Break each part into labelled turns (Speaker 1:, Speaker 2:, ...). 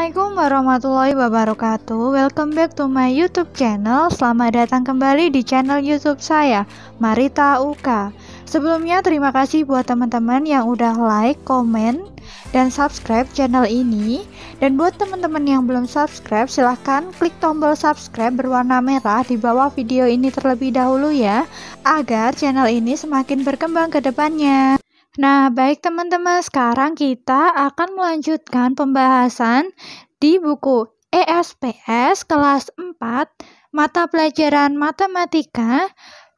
Speaker 1: Assalamualaikum warahmatullahi wabarakatuh Welcome back to my youtube channel Selamat datang kembali di channel youtube saya Marita Uka Sebelumnya terima kasih buat teman-teman yang udah like, komen, dan subscribe channel ini Dan buat teman-teman yang belum subscribe silahkan klik tombol subscribe berwarna merah di bawah video ini terlebih dahulu ya Agar channel ini semakin berkembang ke depannya Nah, baik teman-teman, sekarang kita akan melanjutkan pembahasan di buku ESPS kelas 4 mata pelajaran matematika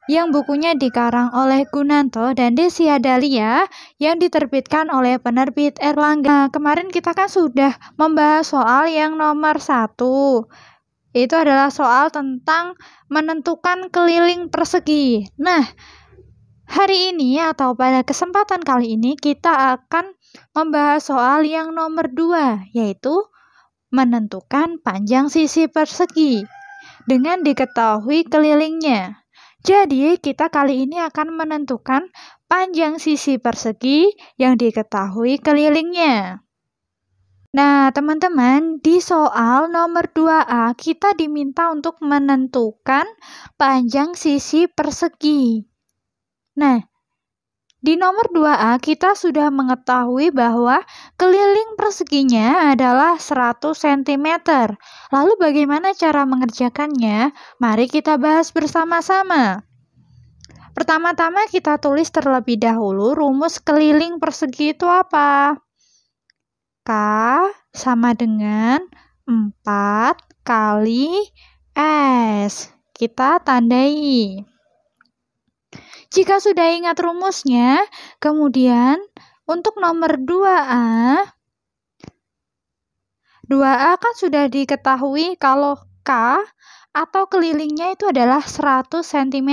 Speaker 1: yang bukunya dikarang oleh Gunanto dan Desi Adalia yang diterbitkan oleh penerbit Erlangga. Nah, kemarin kita kan sudah membahas soal yang nomor satu. Itu adalah soal tentang menentukan keliling persegi. Nah, Hari ini atau pada kesempatan kali ini kita akan membahas soal yang nomor dua, yaitu menentukan panjang sisi persegi dengan diketahui kelilingnya. Jadi kita kali ini akan menentukan panjang sisi persegi yang diketahui kelilingnya. Nah, teman-teman, di soal nomor 2A kita diminta untuk menentukan panjang sisi persegi. Nah, di nomor 2A kita sudah mengetahui bahwa keliling perseginya adalah 100 cm. Lalu bagaimana cara mengerjakannya? Mari kita bahas bersama-sama. Pertama-tama kita tulis terlebih dahulu rumus keliling persegi itu apa? K sama dengan 4 kali S. Kita tandai. Jika sudah ingat rumusnya, kemudian untuk nomor 2A, 2A kan sudah diketahui kalau K atau kelilingnya itu adalah 100 cm.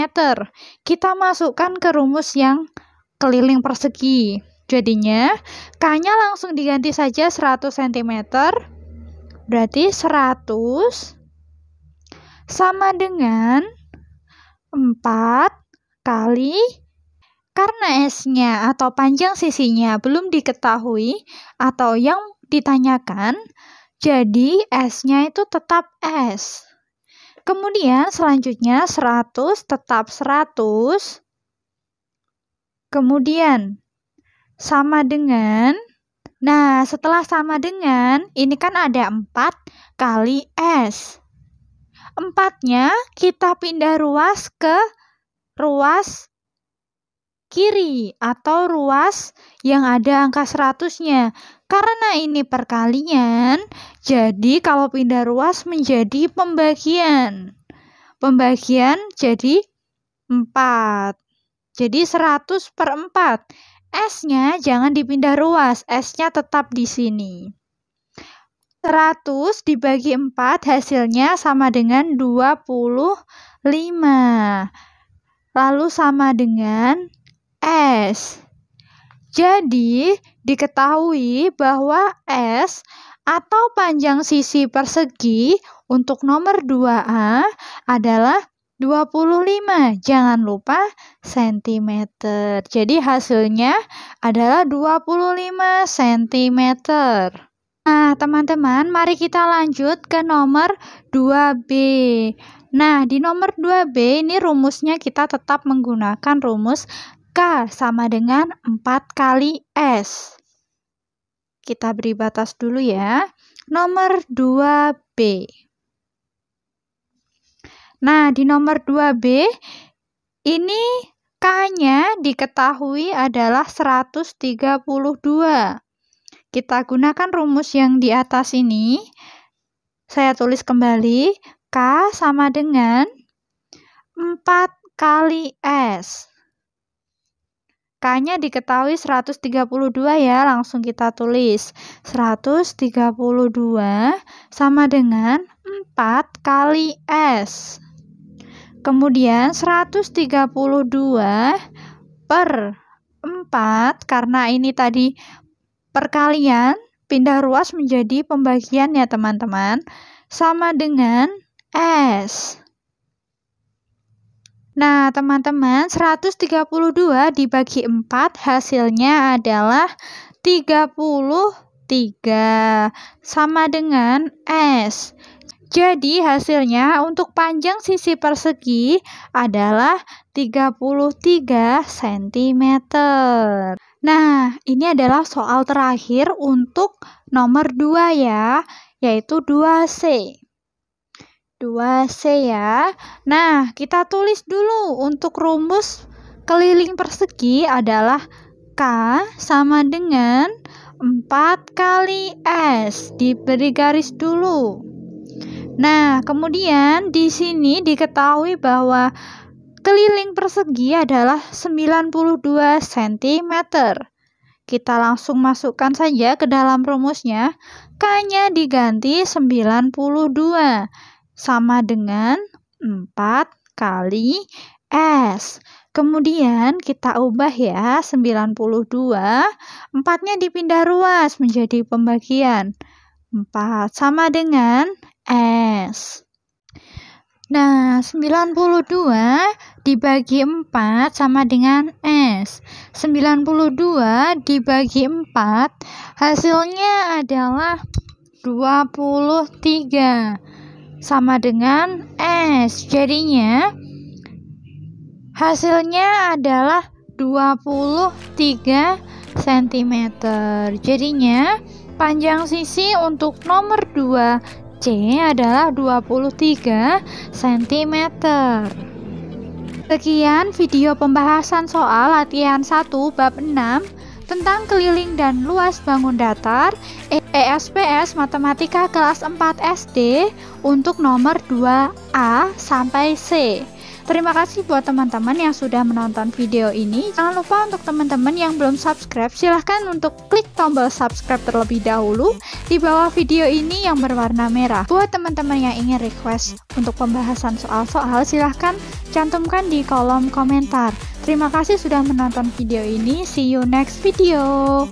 Speaker 1: Kita masukkan ke rumus yang keliling persegi. Jadinya K-nya langsung diganti saja 100 cm. Berarti 100 sama dengan 4 kali karena S-nya atau panjang sisinya belum diketahui atau yang ditanyakan, jadi S-nya itu tetap S. Kemudian selanjutnya 100 tetap 100. Kemudian sama dengan Nah, setelah sama dengan ini kan ada 4 kali S. Empatnya kita pindah ruas ke ruas kiri atau ruas yang ada angka 100-nya. Karena ini perkalian, jadi kalau pindah ruas menjadi pembagian. Pembagian jadi 4. Jadi 100 per 4. S-nya jangan dipindah ruas, S-nya tetap di sini. 100 dibagi 4 hasilnya sama dengan 25 lalu sama dengan S. Jadi, diketahui bahwa S atau panjang sisi persegi untuk nomor 2A adalah 25. Jangan lupa cm. Jadi hasilnya adalah 25 cm. Nah, teman-teman, mari kita lanjut ke nomor 2B. Nah, di nomor 2B ini rumusnya kita tetap menggunakan rumus K sama dengan 4 kali S. Kita beri batas dulu ya. Nomor 2B. Nah, di nomor 2B ini K-nya diketahui adalah 132. Kita gunakan rumus yang di atas ini. Saya tulis kembali, K sama dengan 4 kali S. K-nya diketahui 132 ya, langsung kita tulis. 132 sama dengan 4 kali S. Kemudian 132 per 4 karena ini tadi Perkalian pindah ruas menjadi pembagian ya teman-teman sama dengan S. Nah, teman-teman, 132 dibagi 4 hasilnya adalah 33 sama dengan S. Jadi hasilnya untuk panjang sisi persegi adalah 33 cm. Nah, ini adalah soal terakhir untuk nomor 2 ya, yaitu 2C. 2C ya. Nah, kita tulis dulu untuk rumus keliling persegi adalah K sama dengan 4 kali S. Diberi garis dulu. Nah, kemudian di sini diketahui bahwa Keliling persegi adalah 92 cm. Kita langsung masukkan saja ke dalam rumusnya. K-nya diganti 92 sama dengan 4 kali S. Kemudian kita ubah ya 92 4-nya dipindah ruas menjadi pembagian 4 sama dengan S Nah, 92 dibagi 4 sama dengan S. 92 dibagi 4 hasilnya adalah 23 sama dengan S. Jadinya hasilnya adalah 23 cm. Jadinya panjang sisi untuk nomor 2 C adalah 23 cm. Sekian video pembahasan soal latihan 1 bab 6 tentang keliling dan luas bangun datar ESPS Matematika kelas 4 SD untuk nomor 2A sampai C. Terima kasih buat teman-teman yang sudah menonton video ini. Jangan lupa untuk teman-teman yang belum subscribe, silahkan untuk klik tombol subscribe terlebih dahulu di bawah video ini yang berwarna merah. Buat teman-teman yang ingin request untuk pembahasan soal-soal, silahkan cantumkan di kolom komentar. Terima kasih sudah menonton video ini. See you next video.